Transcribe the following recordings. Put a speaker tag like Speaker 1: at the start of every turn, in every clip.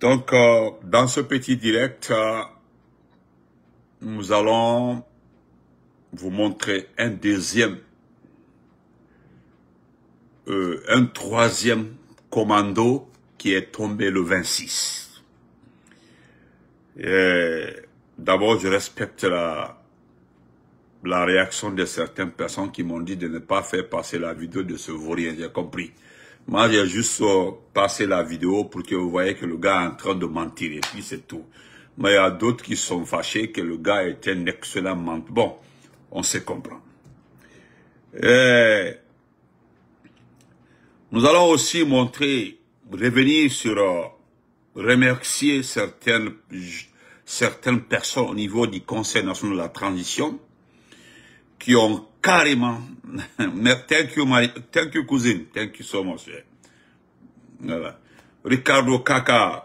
Speaker 1: Donc, euh, dans ce petit direct, euh, nous allons vous montrer un deuxième, euh, un troisième commando qui est tombé le 26. D'abord, je respecte la, la réaction de certaines personnes qui m'ont dit de ne pas faire passer la vidéo de ce vaurien, j'ai compris. Moi, j'ai juste euh, passé la vidéo pour que vous voyez que le gars est en train de mentir et puis c'est tout. Mais il y a d'autres qui sont fâchés que le gars est un excellent menteur. Bon, on se comprend. nous allons aussi montrer, revenir sur, euh, remercier certaines, certaines personnes au niveau du Conseil national de la transition qui ont carrément. thank you, Marie. Thank you, cousine. Thank you so much. Ricardo Kaka.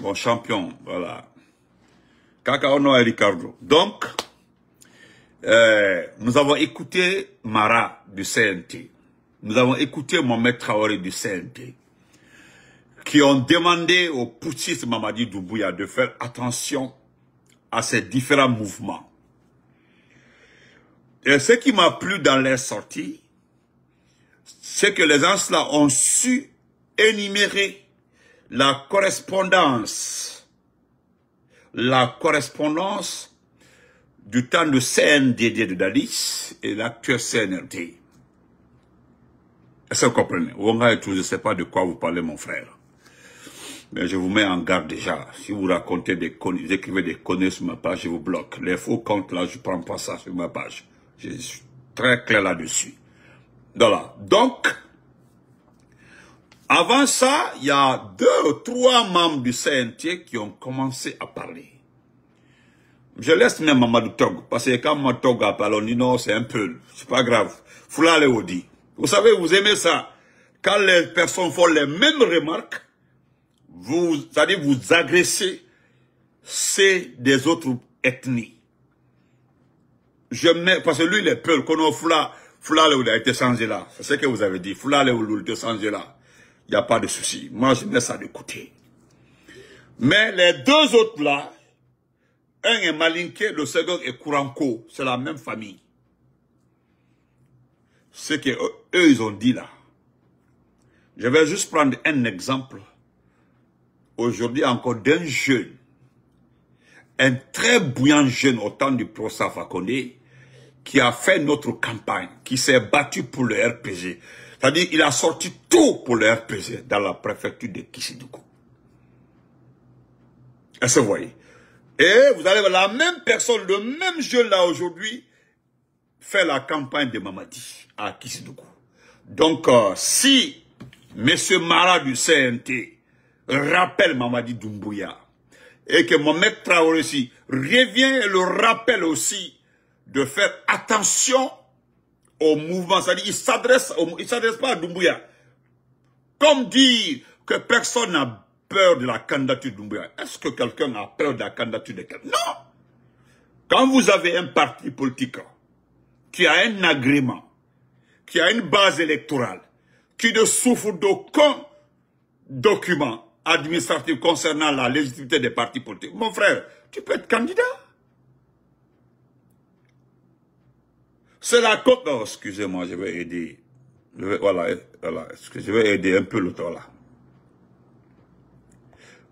Speaker 1: mon champion. Voilà. Kaka Ono Ricardo. Donc, euh, nous avons écouté Mara du CNT. Nous avons écouté Mohamed Traoré du CNT qui ont demandé au poutiste Mamadi Doumbouya de faire attention à ces différents mouvements. Et ce qui m'a plu dans les sorties, c'est que les gens là ont su énumérer la correspondance, la correspondance du temps de CNDD de Dalis et l'actuel CNRD. Est-ce que vous comprenez et tout, je ne sais pas de quoi vous parlez, mon frère. Mais je vous mets en garde déjà. Si vous racontez des écrivez des conneries sur ma page, je vous bloque. Les faux comptes là, je ne prends pas ça sur ma page. Je suis très clair là-dessus. Voilà. Donc, avant ça, il y a deux ou trois membres du CNT qui ont commencé à parler. Je laisse même Mamadou Tog, parce que quand Mamadou a parlé, on dit non, c'est un peu, c'est pas grave. Vous savez, vous aimez ça. Quand les personnes font les mêmes remarques, vous allez vous agresser, c'est des autres ethnies je mets, parce que lui, il est peur qu'on fula, fula, il a été changé là. C'est ce que vous avez dit. Fula, il a été changé là. Il n'y a pas de souci. Moi, je mets ça de côté. Mais les deux autres là, un est Malinke le second est Kouranko. C'est la même famille. Ce que eux, ils ont dit là. Je vais juste prendre un exemple. Aujourd'hui, encore d'un jeune un très bouillant jeune au temps du professeur Fakonde, qui a fait notre campagne, qui s'est battu pour le RPG. C'est-à-dire il a sorti tout pour le RPG dans la préfecture de Kishidoukou. Elle se Et vous allez voir la même personne, le même jeu là aujourd'hui, fait la campagne de Mamadi à Kishidoukou. Donc euh, si M. Mara du CNT rappelle Mamadi Doumbouya et que Mohamed Traoré aussi revient et le rappelle aussi de faire attention au mouvement. C'est-à-dire, il s'adresse, il s'adresse pas à Doumbouya. Comme dire que personne n'a peur de la candidature de Doumbouya. Est-ce que quelqu'un a peur de la candidature de quelqu'un? Non! Quand vous avez un parti politique qui a un agrément, qui a une base électorale, qui ne souffre d'aucun document administratif concernant la légitimité des partis politiques, mon frère, tu peux être candidat. C'est la côte. excusez-moi, je vais aider. Je vais, voilà, Je vais aider un peu l'autre là.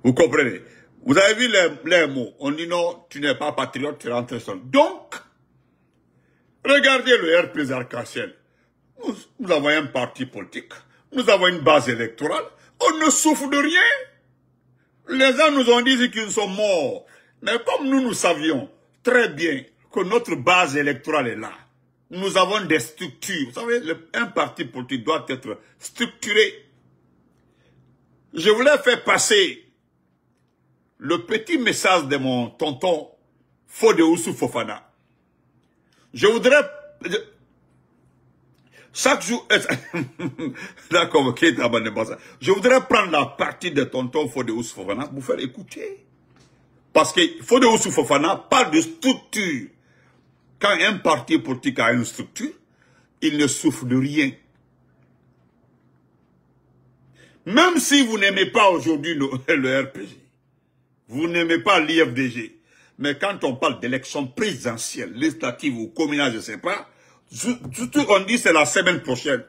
Speaker 1: Vous comprenez Vous avez vu les, mots. On dit non, tu n'es pas patriote, tu rentres seul. Donc, regardez le RPZ arc Nous, nous avons un parti politique. Nous avons une base électorale. On ne souffre de rien. Les gens nous ont dit qu'ils sont morts. Mais comme nous, nous savions très bien que notre base électorale est là, nous avons des structures. Vous savez, un parti politique doit être structuré. Je voulais faire passer le petit message de mon tonton Oussou Fofana. Je voudrais... chaque jour... Je voudrais prendre la partie de tonton Oussou Fofana pour vous faire écouter. Parce que Fodéoussou Fofana parle de structure. Quand un parti politique a une structure, il ne souffre de rien. Même si vous n'aimez pas aujourd'hui le, RPG, vous n'aimez pas l'IFDG, mais quand on parle d'élection présidentielle, législative ou communale, je ne sais pas, tout ce qu'on dit c'est la semaine prochaine.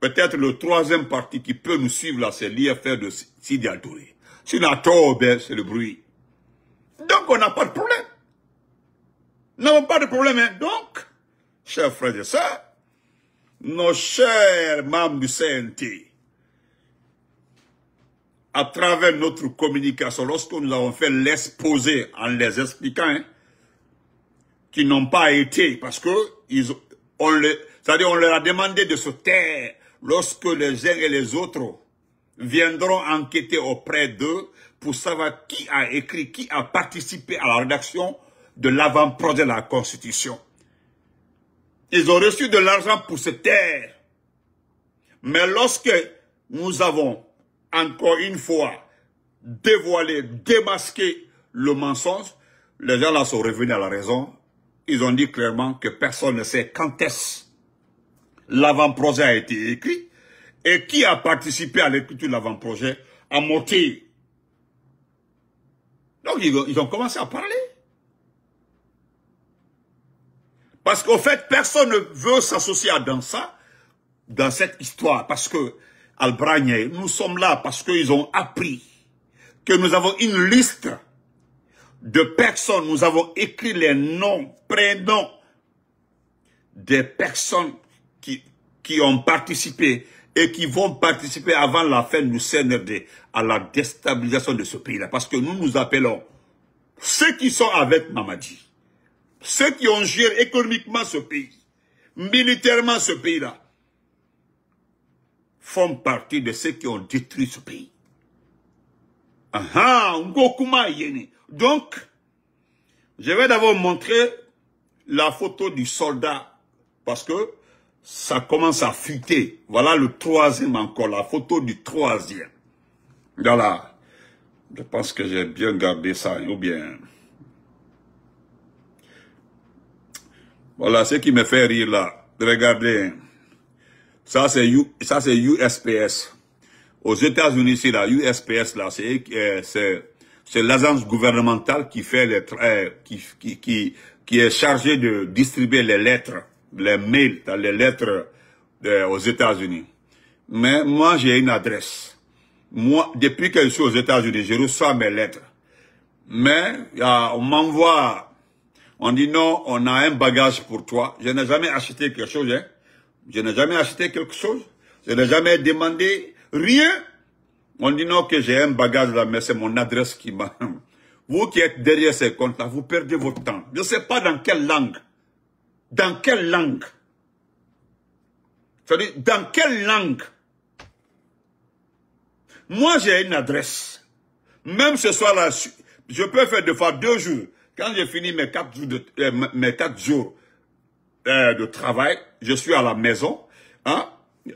Speaker 1: Peut-être le troisième parti qui peut nous suivre là, c'est l'IFR de Sidi Touré. Sinon, c'est le bruit. Donc on n'a pas de problème. Nous n'avons pas de problème. Hein. Donc, chers frères et sœurs, nos chers membres du CNT, à travers notre communication, lorsque nous avons fait l'exposé en les expliquant, hein, qui n'ont pas été, parce que ils, on, on leur a demandé de se taire lorsque les uns et les autres viendront enquêter auprès d'eux pour savoir qui a écrit, qui a participé à la rédaction de l'avant-projet de la Constitution. Ils ont reçu de l'argent pour se taire. Mais lorsque nous avons, encore une fois, dévoilé, démasqué le mensonge, les gens là sont revenus à la raison. Ils ont dit clairement que personne ne sait quand est-ce l'avant-projet a été écrit et qui a participé à l'écriture de l'avant-projet à monter. Donc ils ont commencé à parler. Parce qu'en fait, personne ne veut s'associer à ça, dans cette histoire. Parce que, Albragne, nous sommes là parce qu'ils ont appris que nous avons une liste de personnes. Nous avons écrit les noms, prénoms des personnes qui, qui ont participé et qui vont participer avant la fin du CNRD à la déstabilisation de ce pays-là. Parce que nous nous appelons ceux qui sont avec Mamadi ceux qui ont géré économiquement ce pays, militairement ce pays-là, font partie de ceux qui ont détruit ce pays. Ah Ngokuma Yeni. Donc, je vais d'abord montrer la photo du soldat, parce que ça commence à fuiter. Voilà le troisième encore, la photo du troisième. Voilà. Je pense que j'ai bien gardé ça, ou bien... Voilà ce qui me fait rire là. Regardez. Hein. Ça, c'est USPS. Aux États-Unis, c'est la USPS là. Euh, c'est l'agence gouvernementale qui fait les euh, qui, qui, qui, qui, est chargée de distribuer les lettres, les mails, les lettres euh, aux États-Unis. Mais moi, j'ai une adresse. Moi, depuis que je suis aux États-Unis, je reçois mes lettres. Mais on m'envoie on dit non, on a un bagage pour toi. Je n'ai jamais acheté quelque chose. Hein. Je n'ai jamais acheté quelque chose. Je n'ai jamais demandé rien. On dit non que j'ai un bagage là, mais c'est mon adresse qui m'a... Vous qui êtes derrière ces comptes-là, vous perdez votre temps. Je ne sais pas dans quelle langue. Dans quelle langue Ça dit dans quelle langue Moi, j'ai une adresse. Même ce soir-là, je peux faire deux fois deux jours. Quand j'ai fini mes quatre jours, euh, euh, de, travail, je suis à la maison. Hein?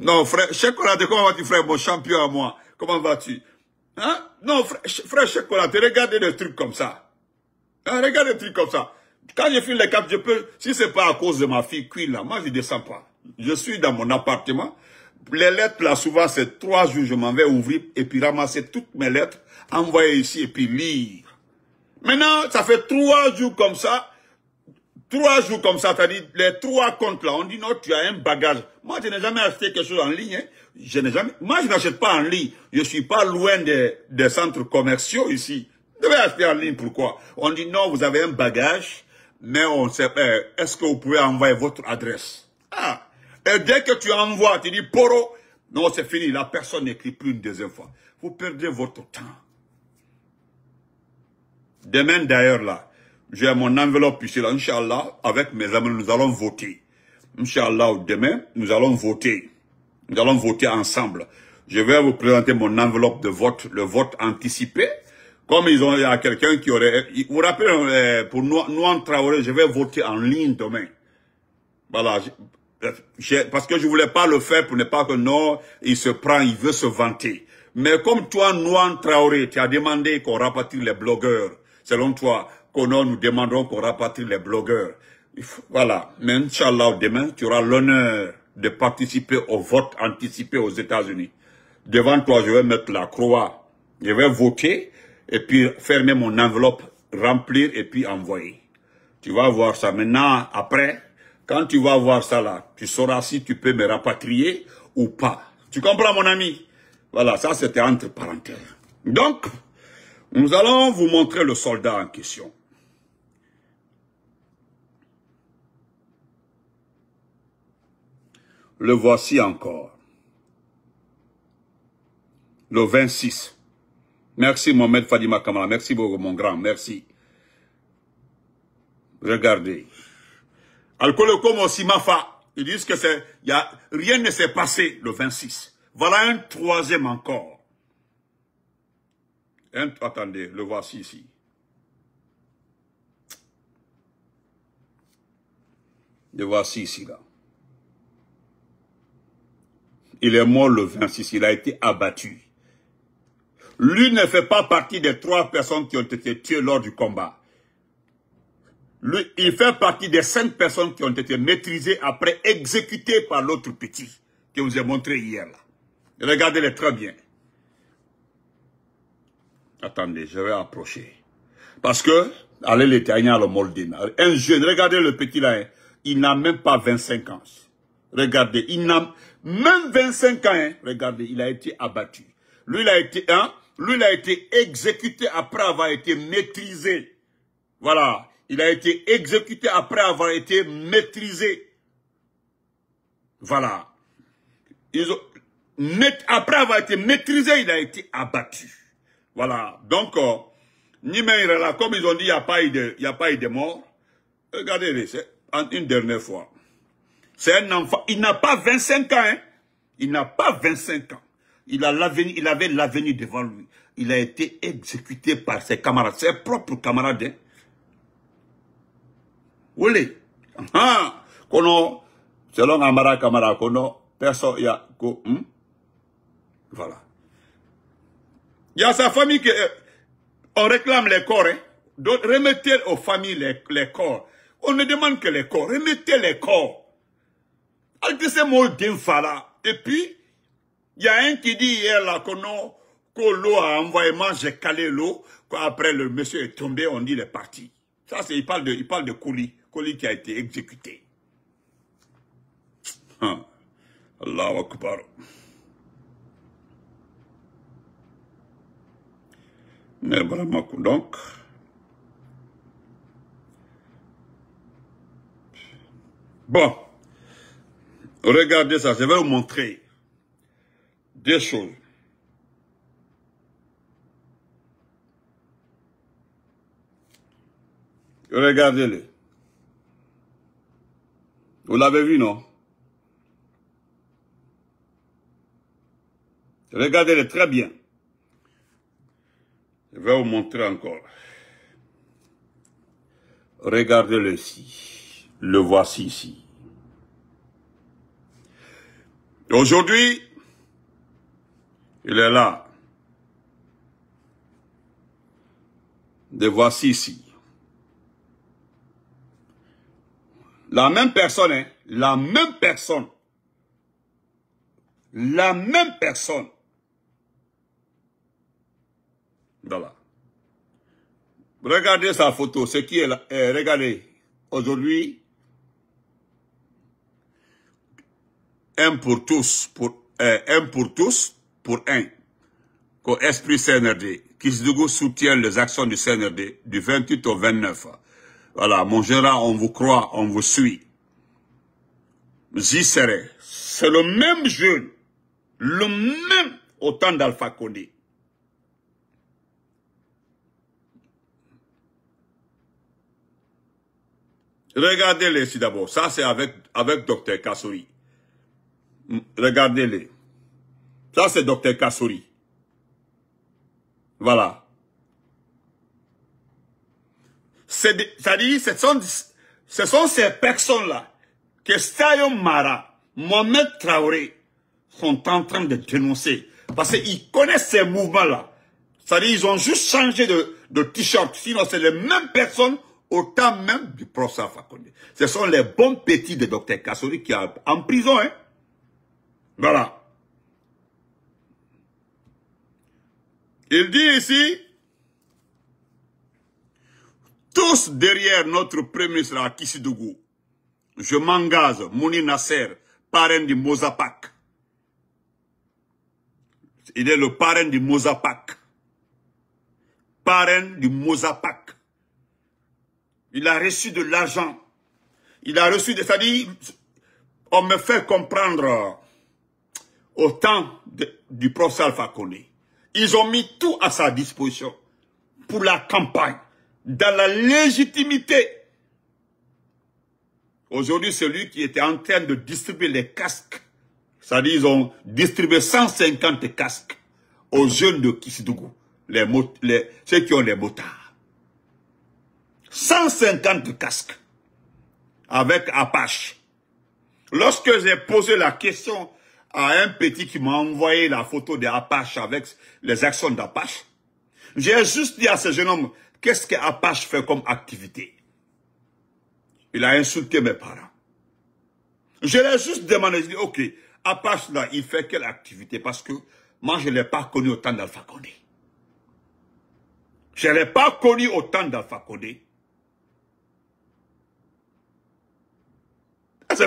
Speaker 1: non, frère, chocolat, comment vas-tu, frère, mon champion à moi Comment vas-tu hein? Non, frère, chocolat, regardez des trucs comme ça. Hein? Regardez des trucs comme ça. Quand j'ai fini les quatre, je peux, si c'est pas à cause de ma fille cuite là, moi je descends pas. Je suis dans mon appartement. Les lettres là, souvent c'est trois jours, je m'en vais ouvrir et puis ramasser toutes mes lettres, envoyer ici et puis lire. Maintenant, ça fait trois jours comme ça. Trois jours comme ça, c'est-à-dire les trois comptes là, on dit non, tu as un bagage. Moi, je n'ai jamais acheté quelque chose en ligne. Hein. Je n'ai jamais. Moi, je n'achète pas en ligne. Je suis pas loin des, centres commerciaux ici. Vous devez acheter en ligne, pourquoi On dit non, vous avez un bagage, mais on sait euh, Est-ce que vous pouvez envoyer votre adresse Ah Et dès que tu envoies, tu dis poro, non, c'est fini. La personne n'écrit plus une deuxième fois. Vous perdez votre temps. Demain d'ailleurs là, j'ai mon enveloppe ici là, Inch'Allah, avec mes amis, nous allons voter. Inch'Allah, demain, nous allons voter. Nous allons voter ensemble. Je vais vous présenter mon enveloppe de vote, le vote anticipé. Comme ont, il y a quelqu'un qui aurait... Vous vous rappelez, euh, pour Noan Traoré, je vais voter en ligne demain. Voilà. Parce que je voulais pas le faire pour ne pas que non, il se prend, il veut se vanter. Mais comme toi, Noan Traoré, tu as demandé qu'on rapatrie les blogueurs, Selon toi, Connor, nous demandons qu'on rapatrie les blogueurs. Voilà. Mais Inch'Allah, demain, tu auras l'honneur de participer au vote anticipé aux États-Unis. Devant toi, je vais mettre la croix. Je vais voter et puis fermer mon enveloppe, remplir et puis envoyer. Tu vas voir ça. Maintenant, après, quand tu vas voir ça là, tu sauras si tu peux me rapatrier ou pas. Tu comprends, mon ami Voilà, ça c'était entre parenthèses. Donc, nous allons vous montrer le soldat en question. Le voici encore. Le 26. Merci Mohamed Fadima Kamala. Merci beaucoup mon grand. Merci. Regardez. aussi Simafa, Ils disent que c'est, rien ne s'est passé le 26. Voilà un troisième encore. Hein, attendez, le voici ici. Le voici ici, là. Il est mort le 26, il a été abattu. Lui ne fait pas partie des trois personnes qui ont été tuées lors du combat. Lui, il fait partie des cinq personnes qui ont été maîtrisées après exécutées par l'autre petit que vous ai montré hier. Là. Regardez-les très bien. Attendez, je vais approcher. Parce que, allez le le Moldin. Un jeune, regardez le petit là, hein. il n'a même pas 25 ans. Regardez, il n'a même 25 ans, hein. regardez, il a été abattu. Lui, il a été, hein, lui, il a été exécuté après avoir été maîtrisé. Voilà, il a été exécuté après avoir été maîtrisé. Voilà. après avoir été maîtrisé, il a été abattu. Voilà. Donc, euh, là. comme ils ont dit, il n'y a, pas eu de, a pas de mort. Regardez-les, une dernière fois. C'est un enfant. Il n'a pas 25 ans. Hein. Il n'a pas 25 ans. Il, a l'avenir, il avait l'avenir devant lui. Il a été exécuté par ses camarades, ses propres camarades. vous hein. voulez? Ah, kono, selon Amara Kamara, kono, personne, hmm? Voilà. Il y a sa famille qui... Euh, on réclame les corps. Hein. Donc, remettez aux familles les, corps. On ne demande que les corps. Remettez les corps. ces mots Et puis, il y a un qui dit hier là que non, que l'eau a envoyé, j'ai calé l'eau. Après, le monsieur est tombé, on dit il est parti. Ça, c'est, il parle de, il parle de Kouli. Kouli qui a été exécuté. Hein. Allahu Akbar. mais vraiment donc bon regardez ça je vais vous montrer deux choses regardez les vous l'avez vu non regardez les très bien je vais vous montrer encore. Regardez-le ici. Le voici ici. Aujourd'hui, il est là. Le voici ici. La même personne, hein, la même personne. La même personne Regardez sa photo, ce qui est là. Eh, regardez, aujourd'hui, un pour tous, pour, eh, un pour tous, pour un. Qu'au esprit CNRD, Kisdougou soutient les actions du CNRD du 28 au 29. Voilà, mon général, on vous croit, on vous suit. J'y serai. C'est le même jeune, le même autant d'Alpha Condé. Regardez-les ici d'abord. Ça, c'est avec, avec Dr Kassouri. Regardez-les. Ça, c'est Dr Kassouri. Voilà. C'est-à-dire, ce sont, ce sont ces personnes-là que Sayo Mara, Mohamed Traoré, sont en train de dénoncer. Parce qu'ils connaissent ces mouvements là Ça C'est-à-dire, ils ont juste changé de, de t-shirt. Sinon, c'est les mêmes personnes Autant même du professeur Fakonde. Ce sont les bons petits de Dr Kassori qui sont en prison. Hein. Voilà. Il dit ici, tous derrière notre premier ministre à je m'engage, Mouni Nasser, parrain du Mozapak. Il est le parrain du Mozapak. Parrain du Mozapak. Il a reçu de l'argent. Il a reçu, c'est-à-dire, on me fait comprendre au temps du professeur Alpha Ils ont mis tout à sa disposition pour la campagne, dans la légitimité. Aujourd'hui, c'est lui qui était en train de distribuer les casques, c'est-à-dire ils ont distribué 150 casques aux jeunes de Kisidougou, les, les, ceux qui ont les motards. 150 casques avec Apache. Lorsque j'ai posé la question à un petit qui m'a envoyé la photo d'Apache avec les actions d'Apache, j'ai juste dit à ce jeune homme, qu'est-ce que Apache fait comme activité Il a insulté mes parents. Je l'ai juste demandé, j'ai dit, ok, Apache là, il fait quelle activité Parce que moi, je ne l'ai pas connu autant d'Alpha Condé. Je ne l'ai pas connu autant d'Alpha Condé.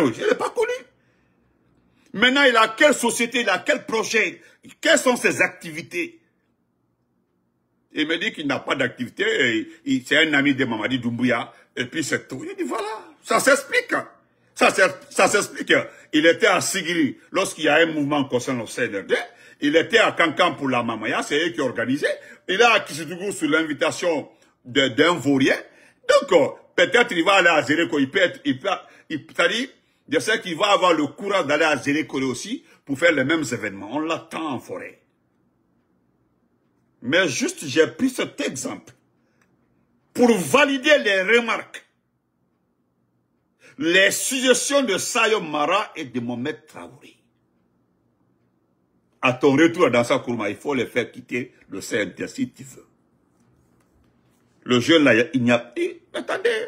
Speaker 1: Il n'est pas connu. Maintenant, il a quelle société, il a quel projet, quelles sont ses activités Il me dit qu'il n'a pas d'activité, c'est un ami de Mamadi Doumbouya, et puis c'est tout. Il dit voilà, ça s'explique. Ça, s'explique. Il était à Sigiri lorsqu'il y a un mouvement concernant le CNRD. Il était à Cancan pour la Mamaya, c'est eux qui organisaient. Il est à trouve sur l'invitation d'un vaurien. Donc, euh, peut-être il va aller à Zéré, il peut être, il peut, il, je sais qui va avoir le courage d'aller à Zélécoré aussi pour faire les mêmes événements. On l'attend en forêt. Mais juste, j'ai pris cet exemple pour valider les remarques, les suggestions de Sayo Mara et de Mohamed Traoré. À ton retour dans sa courma, il faut les faire quitter le CNT si tu veux. Le jeune là, il n'y a... Attendez,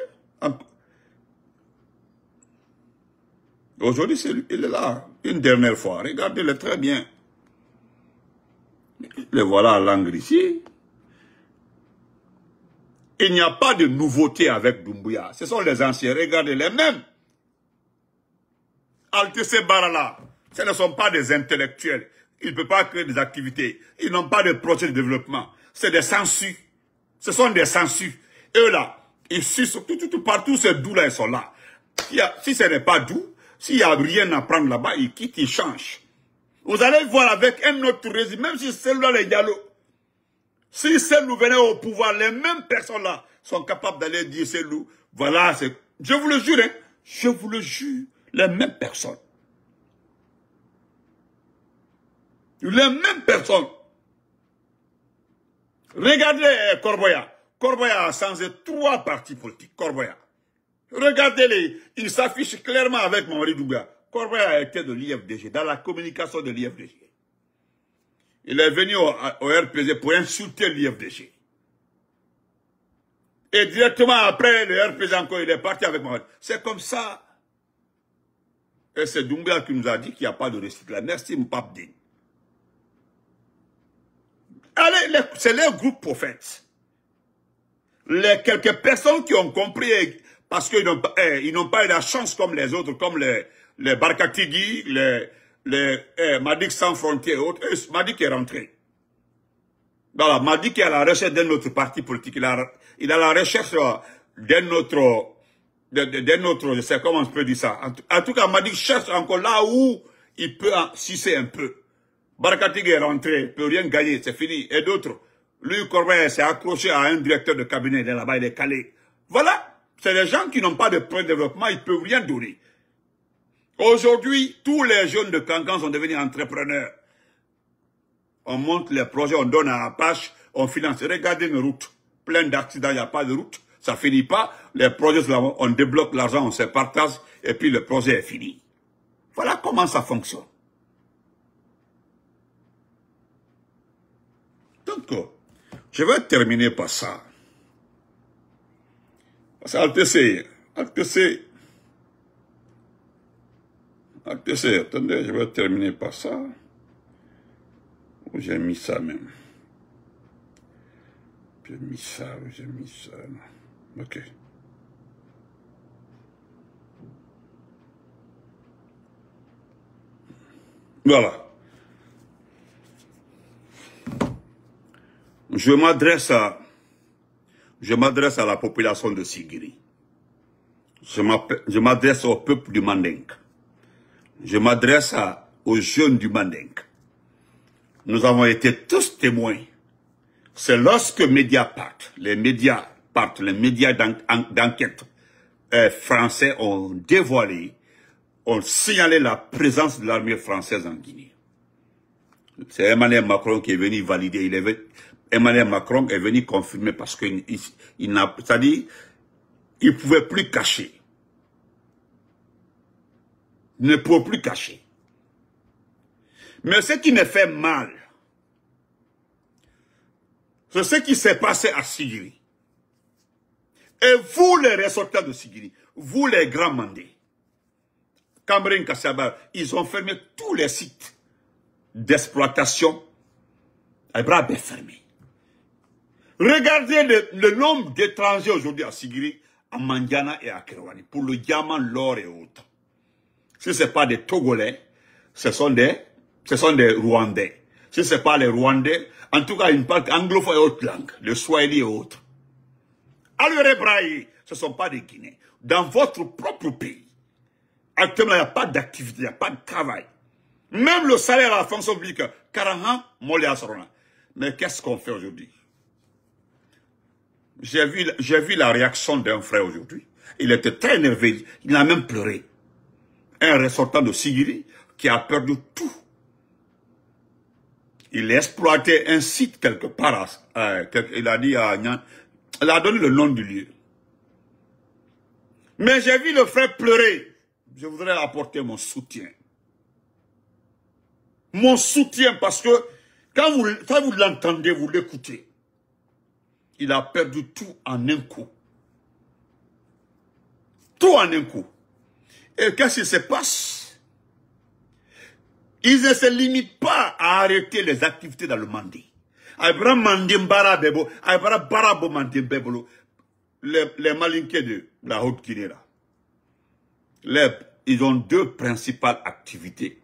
Speaker 1: Aujourd'hui, il est là, une dernière fois. Regardez-le très bien. Le voilà à l'angle ici. Il n'y a pas de nouveauté avec Doumbouya. Ce sont les anciens. Regardez les mêmes. Altissé Barala, ce ne sont pas des intellectuels. Ils ne peuvent pas créer des activités. Ils n'ont pas de projet de développement. C'est des sensus. Ce sont des sensus. Eux là, ils sucent partout. ces doux là, ils sont là. Si ce n'est pas doux, s'il n'y a rien à prendre là-bas, il quitte, il change. Vous allez voir avec un autre régime, même si c'est là les dialogues, si nous venait au pouvoir, les mêmes personnes-là sont capables d'aller dire nous. voilà, c'est... Je vous le jure, hein, je vous le jure, les mêmes personnes. Les mêmes personnes. Regardez eh, Corboya. Corboya a changé trois partis politiques. Corboya. Regardez-les. Ils s'affichent clairement avec mon Douga. Corbeil a été de l'IFDG, dans la communication de l'IFDG. Il est venu au, RPG pour insulter l'IFDG. Et directement après le RPG, encore, il est parti avec mari. C'est comme ça. Et c'est Doumbia qui nous a dit qu'il n'y a pas de recyclage. Merci M'Papdine. Allez, c'est les groupes prophètes. Les quelques personnes qui ont compris parce qu'ils n'ont eh, pas eu la chance comme les autres, comme les, les Barkatigui, les, les eh, Madik sans frontières et autres. est rentré. Voilà, Madik est à la recherche d'un autre parti politique. Il, a, il la recherche euh, d'un autre, d'un autre, je sais comment on peut dire ça. En, tout cas, Madik cherche encore là où il peut sisser un peu. Barkatigui est rentré, peut rien gagner, c'est fini. Et d'autres, lui, Corbin s'est accroché à un directeur de cabinet, là-bas, il est calé. Voilà c'est les gens qui n'ont pas de de développement ils ne peuvent rien donner. Aujourd'hui, tous les jeunes de Cancan sont devenus entrepreneurs. On monte les projets, on donne à Apache, on finance. Regardez une route Plein d'accidents, il n'y a pas de route. Ça finit pas. Les projets, on débloque l'argent, on se partage, et puis le projet est fini. Voilà comment ça fonctionne. Donc, je vais terminer par ça. C'est al teseye, al attendez, je vais terminer par ça. Où j'ai mis ça même. J'ai mis ça, où j'ai mis ça. Ok. Voilà. Je m'adresse à je m'adresse à la population de Sigiri. Je m'adresse au peuple du Mandink. Je m'adresse aux jeunes du Mandink. Nous avons été tous témoins. C'est lorsque médias les médias partent, les médias d'enquête euh, français ont dévoilé, ont signalé la présence de l'armée française en Guinée. C'est Emmanuel Macron qui est venu valider. Il Emmanuel Macron est venu confirmer parce qu'il il, n'a, c'est-à-dire, il ne pouvait plus cacher. Il ne pouvait plus cacher. Mais ce qui me fait mal, c'est ce qui s'est passé à Sigiri. Et vous, les ressortants de Sigiri, vous, les grands mandés, Cameroun, Kassaba, ils ont fermé tous les sites d'exploitation à bras fermés. Regardez le, nombre d'étrangers aujourd'hui à Sigiri, à Mandiana et à Kerouani, pour le diamant, l'or et autres. Si ce n'est pas des Togolais, ce sont des, ce sont des Rwandais. Si ce n'est pas les Rwandais, en tout cas une partie anglophone et autre langue, le Swahili et autres. Alors les ce ne sont pas des Guinéens. Dans votre propre pays, actuellement, il n'y a pas d'activité, il n'y a pas de travail. Même le salaire à la fonction publique, 40 ans, Mais qu'est-ce qu'on fait aujourd'hui j'ai vu, la réaction d'un frère aujourd'hui. Il était très énervé. Il a même pleuré. Un ressortant de Sigiri qui a perdu tout. Il exploité un site quelque part. il a dit à Agnan. Il a donné le nom du lieu. Mais j'ai vu le frère pleurer. Je voudrais apporter mon soutien. Mon soutien parce que quand vous, quand vous l'entendez, vous l'écoutez il a perdu tout en un coup. Tout en un coup. Et qu'est-ce qui se passe Ils ne se limitent pas à arrêter les activités dans le mandi. les, malinqués de la Haute-Guinée là. ils ont deux principales activités.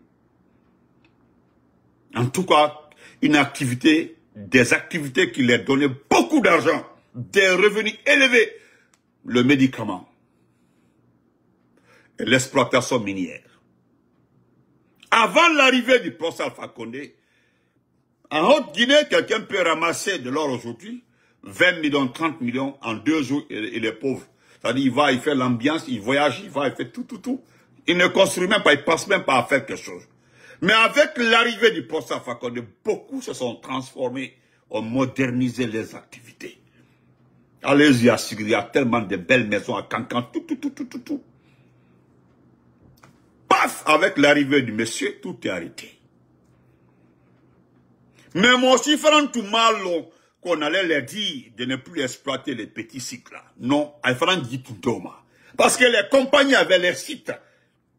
Speaker 1: En tout cas, une activité des activités qui leur donnaient beaucoup d'argent, des revenus élevés, le médicament et l'exploitation minière. Avant l'arrivée du professeur Alpha Condé, en Haute-Guinée, quelqu'un peut ramasser de l'or aujourd'hui, 20 millions, 30 millions en deux jours, et, les pauvres. C'est-à-dire, il va, il fait l'ambiance, il voyage, il va, il fait tout, tout, tout. Il ne construit même pas, il passe même pas à faire quelque chose. Mais avec l'arrivée du poste à Fakonde, beaucoup se sont transformés, ont modernisé les activités. Allez-y à il y a tellement de belles maisons à Cancan, tout, tout, tout, tout, tout, Paf, avec l'arrivée du monsieur, tout est arrêté. Mais mon chiffre tout mal, qu'on allait leur dire de ne plus exploiter les petits cycles. Non, Alfran dit tout Parce que les compagnies avaient leurs sites,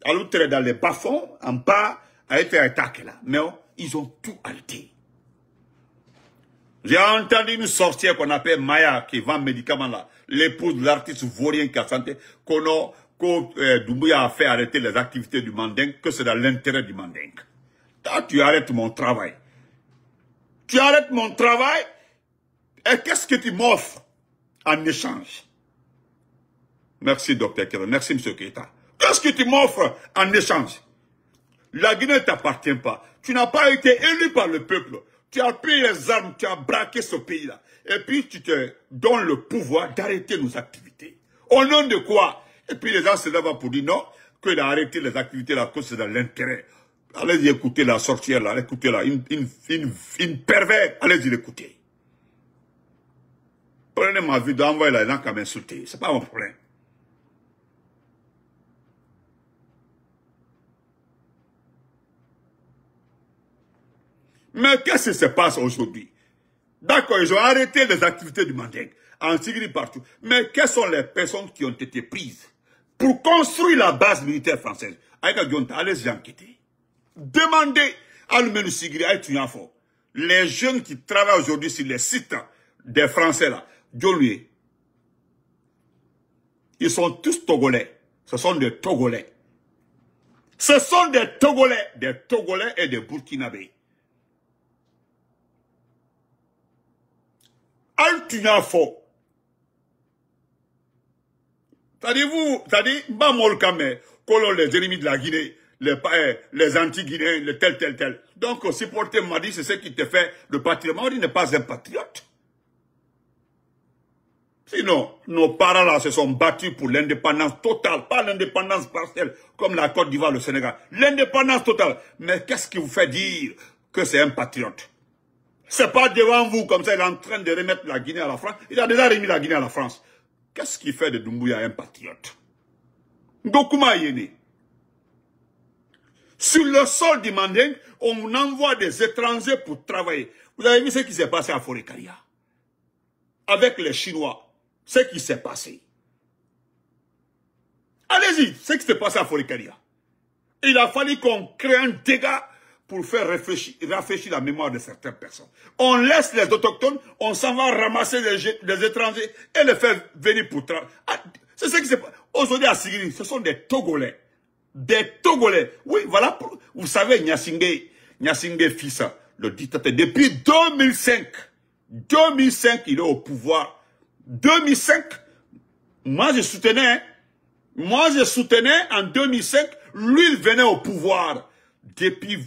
Speaker 1: à l'autre dans les bas-fonds, en bas, a été attaqué là. Mais oh, ils ont tout halté. J'ai entendu une sorcière qu'on appelle Maya, qui vend médicaments là, l'épouse de l'artiste vaurien Kassante, qu'on a, santé, euh, a fait arrêter les activités du Mandingue, que c'est dans l'intérêt du Mandingue. Toi, tu arrêtes mon travail. Tu arrêtes mon travail, et qu'est-ce que tu m'offres en échange Merci, docteur Kéré. Merci, monsieur Keita. Qu'est-ce que tu m'offres en échange la Guinée ne t'appartient pas. Tu n'as pas été élu par le peuple. Tu as pris les armes, tu as braqué ce pays-là. Et puis tu te donnes le pouvoir d'arrêter nos activités. Au nom de quoi Et puis les gens se lèvent pour dire non, qu'il a arrêté les activités là, cause c'est dans l'intérêt. Allez-y écouter la sorcière là, écoutez là, une, une, une, allez-y l'écouter. Prenez ma vie d'envoyer là, il n'a qu'à m'insulter, c'est pas mon problème. Mais qu'est-ce qui se passe aujourd'hui D'accord, ils ont arrêté les activités du Mandeng, en Sigri partout. Mais quelles sont les personnes qui ont été prises pour construire la base militaire française allez-y enquêter. Demandez à l'Umenu Sigri, à les jeunes qui travaillent aujourd'hui sur les sites des Français là, ils sont tous Togolais. Ce sont des Togolais. Ce sont des Togolais, des Togolais et des Burkinabés. altuyafo cest Ça dit, vous, cest dit, dire camé, colon les ennemis de la Guinée, eh, les, anti-guinéens, les tel, tel, tel. Donc, supporter dit, c'est ce qui te fait le patriote. M'audi n'est pas un patriote. Sinon, nos parents là se sont battus pour l'indépendance totale, pas l'indépendance partielle, comme la Côte d'Ivoire, le Sénégal. L'indépendance totale. Mais qu'est-ce qui vous fait dire que c'est un patriote c'est pas devant vous comme ça, il est en train de remettre la Guinée à la France. Il a déjà remis la Guinée à la France. Qu'est-ce qu'il fait de Doumbouya un patriote Ndokuma Yene. Sur le sol du Manding, on envoie des étrangers pour travailler. Vous avez vu ce qui s'est passé à Forikaria Avec les Chinois. Ce qui s'est passé. Allez-y, ce qui s'est passé à Forikaria? Il a fallu qu'on crée un dégât pour faire réfléchir, réfléchir la mémoire de certaines personnes. On laisse les autochtones, on s'en va ramasser les, étrangers et les faire venir pour travailler. Ah, c'est ce qui se passe. Aujourd'hui à Sigiri, ce sont des Togolais. Des Togolais. Oui, voilà. vous savez, Nyasingé, Nyasingé Fissa, le dictateur, depuis 2005, 2005, il est au pouvoir. 2005, moi je soutenais, hein. moi je soutenais en 2005, lui il venait au pouvoir. Depuis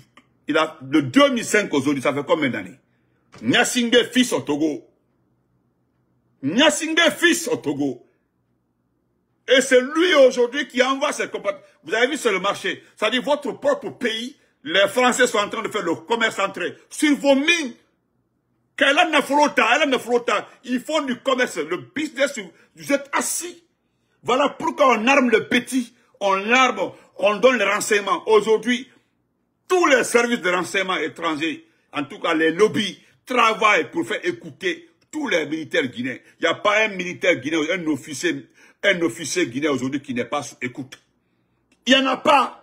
Speaker 1: il a, de 2005 aujourd'hui, ça fait combien d'années Nyasinge fils au Togo. Nyasinge fils au Togo. Et c'est lui aujourd'hui qui envoie ses compatriotes. Vous avez vu sur le marché. C'est-à-dire votre propre pays, les Français sont en train de faire le commerce entre Sur vos mines, Qu'elle elle ils font du commerce, le business, vous êtes assis. Voilà pourquoi on arme le petit, on arme, on donne le renseignements. Aujourd'hui, tous les services de renseignement étrangers, en tout cas les lobbies, travaillent pour faire écouter tous les militaires guinéens. Il n'y a pas un militaire guinéen, un officier, un officier guinéen aujourd'hui qui n'est pas sous écoute. Il n'y en a pas.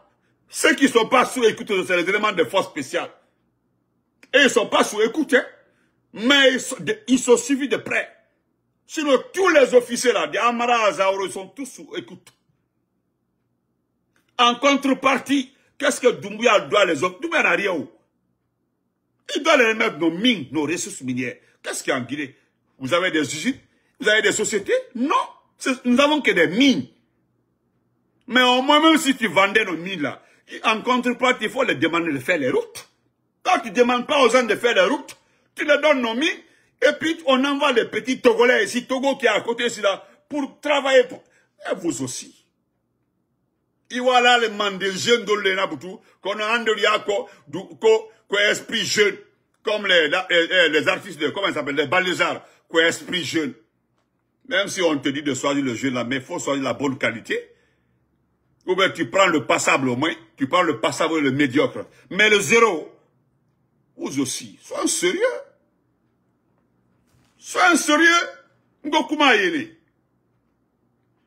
Speaker 1: Ceux qui ne sont pas sous écoute, c'est les éléments de force spéciale. Et ils ne sont pas sous écoute, hein. mais ils sont, suivis de près. Sinon, tous les officiers là, de Amara Azaoro, ils sont tous sous écoute. En contrepartie, Qu'est-ce que Doumbouya doit les autres Doumbouya n'a rien. Oh. Il doit les mettre nos mines, nos ressources minières. Qu'est-ce qu'il y a en Guinée Vous avez des usines Vous avez des sociétés Non Nous n'avons que des mines. Mais au moins, même si tu vendais nos mines là, en contrepartie, il faut les demander de faire les routes. Quand tu ne demandes pas aux gens de faire les routes, tu les donnes nos mines, et puis on envoie les petits Togolais ici, Togo qui est à côté ici là, pour travailler. Pour... vous aussi. Il mande jeune de lena butu kono andolu yako du ko ko esprit jeune comme les eh, eh, les, artistes de comment ils s'appellent les balézards ko esprit jeune même si on te dit de choisir le jeune là mais faut choisir la bonne qualité ou bien tu prends le passable au moins tu prends le passable et le médiocre mais le zéro vous aussi sois sérieux sois sérieux ngokuma yele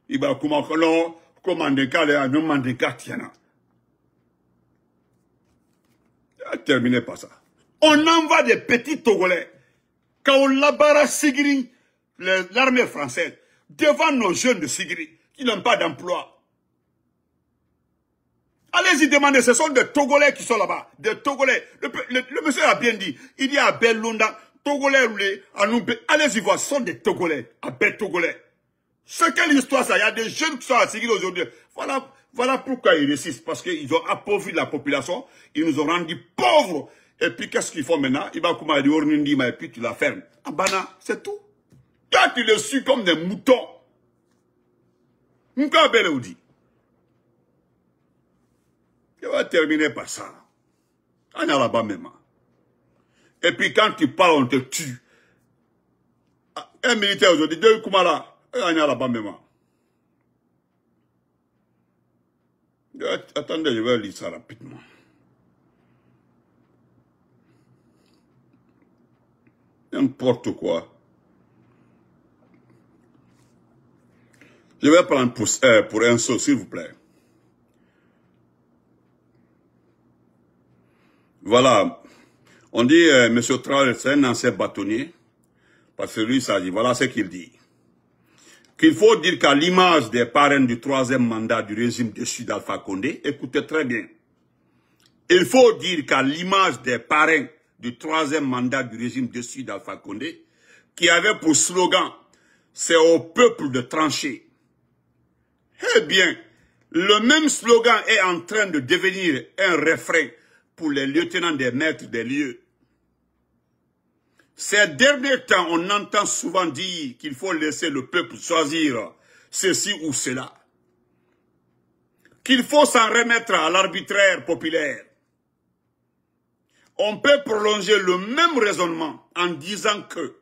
Speaker 1: iba kuma kono commandé Mandeka là, Terminez par ça. On envoie des petits Togolais. Quand on labara Sigiri, l'armée française, devant nos jeunes de Sigiri, qui n'ont pas d'emploi. Allez-y demander, ce sont des Togolais qui sont là-bas. Des Togolais. Le, monsieur a bien dit, il y a à Belle-London, Togolais, allez-y voir, ce sont des Togolais, à Bel Togolais. C'est quelle histoire ça Il y a des jeunes qui sont assis aujourd'hui. Voilà, voilà pourquoi ils réussissent. Parce qu'ils ont appauvri la population. Ils nous ont rendus pauvres. Et puis qu'est-ce qu'ils font maintenant Ils dit et puis tu la fermes. Ah c'est tout. Toi, tu les suis comme des moutons. ou dit. Je vais terminer par ça. On là-bas même. Et puis quand tu parles, on te tue. Un militaire aujourd'hui, deux Kumala, y en a Attendez, je vais lire ça rapidement. N'importe quoi. Je vais prendre eh, pour, un saut, s'il vous plaît. Voilà. On dit, eh, Monsieur M. Traoré, c'est un ancien bâtonnier. Parce que lui, ça dit, voilà ce qu'il dit qu'il faut dire qu'à l'image des parrains du troisième mandat du régime sud Alpha Condé, écoutez très bien, il faut dire qu'à l'image des parrains du troisième mandat du régime sud Alpha Condé, qui avait pour slogan « C'est au peuple de trancher ». Eh bien, le même slogan est en train de devenir un refrain pour les lieutenants des maîtres des lieux ces derniers temps, on entend souvent dire qu'il faut laisser le peuple choisir ceci ou cela. Qu'il faut s'en remettre à l'arbitraire populaire. On peut prolonger le même raisonnement en disant que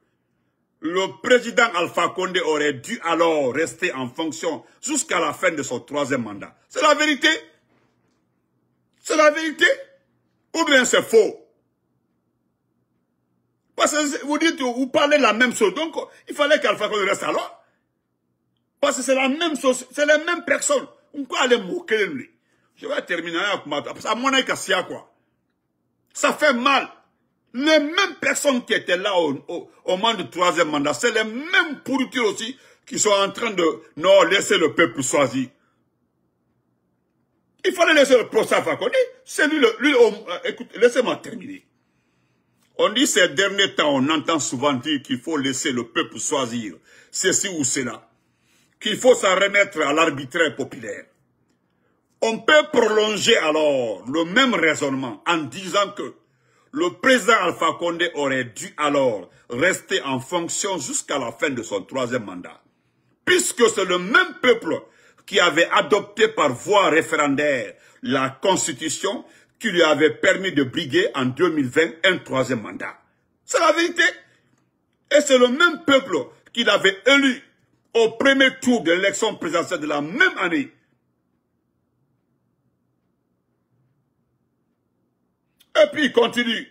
Speaker 1: le président Alpha Condé aurait dû alors rester en fonction jusqu'à la fin de son troisième mandat. C'est la vérité. C'est la vérité. Ou bien c'est faux. Parce que vous dites, vous parlez la même chose. Donc, il fallait qu'Alpha Condé reste alors. Parce que c'est la même chose, c'est la même personne. On peut aller moquer lui. Je vais terminer avec ma... Ça mon quoi. Ça fait mal. Les mêmes personnes qui étaient là au, au, au moment du troisième mandat, c'est les mêmes pourritures aussi qui sont en train de... Non, laisser le peuple choisir. Il fallait laisser le procès à C'est lui le... Lui, oh, euh, écoute, laissez-moi terminer. On dit ces derniers temps, on entend souvent dire qu'il faut laisser le peuple choisir ceci ou cela, qu'il faut s'en remettre à l'arbitraire populaire. On peut prolonger alors le même raisonnement en disant que le président Alpha Condé aurait dû alors rester en fonction jusqu'à la fin de son troisième mandat, puisque c'est le même peuple qui avait adopté par voie référendaire la constitution qui lui avait permis de briguer en 2020 un troisième mandat. C'est la vérité. Et c'est le même peuple qu'il avait élu au premier tour de l'élection présidentielle de la même année. Et puis il continue.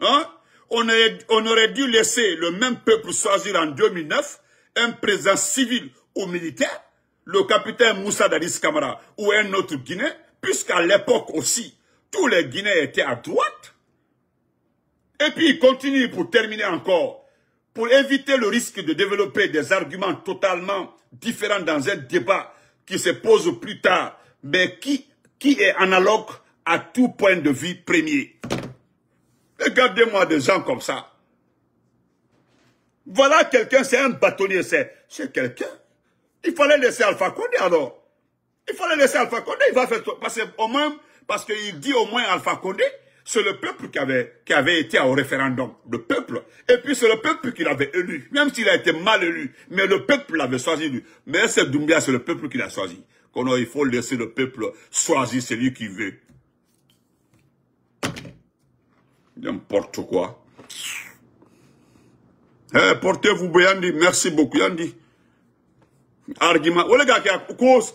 Speaker 1: Hein? On, aurait, dû laisser le même peuple choisir en 2009 un président civil ou militaire, le capitaine Moussa Dadis Kamara ou un autre Guinéen, puisqu'à l'époque aussi, tous les Guinéens étaient à droite. Et puis il continue pour terminer encore, pour éviter le risque de développer des arguments totalement différents dans un débat qui se pose plus tard, mais qui, qui est analogue à tout point de vue premier. Regardez-moi des gens comme ça. Voilà quelqu'un, c'est un bâtonnier, c'est quelqu'un. Il fallait laisser Alpha Condé alors. Il fallait laisser Alpha Condé, il va faire... Parce qu'au même... Parce qu'il dit au moins Alpha Condé, c'est le peuple qui avait, qui avait été au référendum. Le peuple. Et puis c'est le peuple qui l'avait élu. Même s'il a été mal élu. Mais le peuple l'avait choisi. Mais c'est Doumbia, c'est le peuple qui l'a choisi. il faut laisser le peuple choisir celui qui veut. N'importe quoi. Eh, portez-vous bien, Merci beaucoup, Yandi. Argument. Oh, gars qui a cause.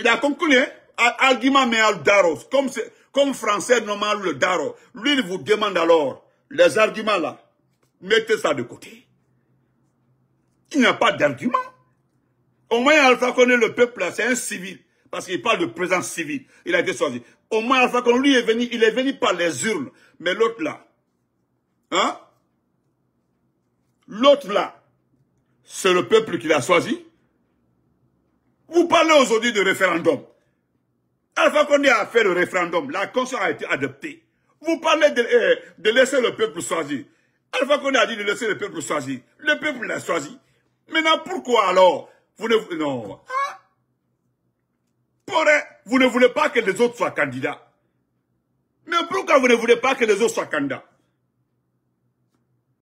Speaker 1: Il a conclu, hein? argument mais daros, comme, comme français normal le daro. Lui, il vous demande alors, les arguments là, mettez ça de côté. Il n'y a pas d'argument. Au moins, Alpha connaît le peuple, c'est un civil. Parce qu'il parle de présence civile. Il a été choisi. Au moins, Alpha qu'on lui, est venu, il est venu par les urnes. Mais l'autre là, hein? L'autre là, c'est le peuple qui l'a choisi. Vous parlez aujourd'hui de référendum. Alpha a fait le référendum. La Constitution a été adoptée. Vous parlez de, euh, laisser le peuple choisir. Alpha a dit de laisser le peuple choisir. Le peuple l'a choisi. Maintenant, pourquoi alors vous ne, non. Ah! vous ne voulez pas que les autres soient candidats. Mais pourquoi vous ne voulez pas que les autres soient candidats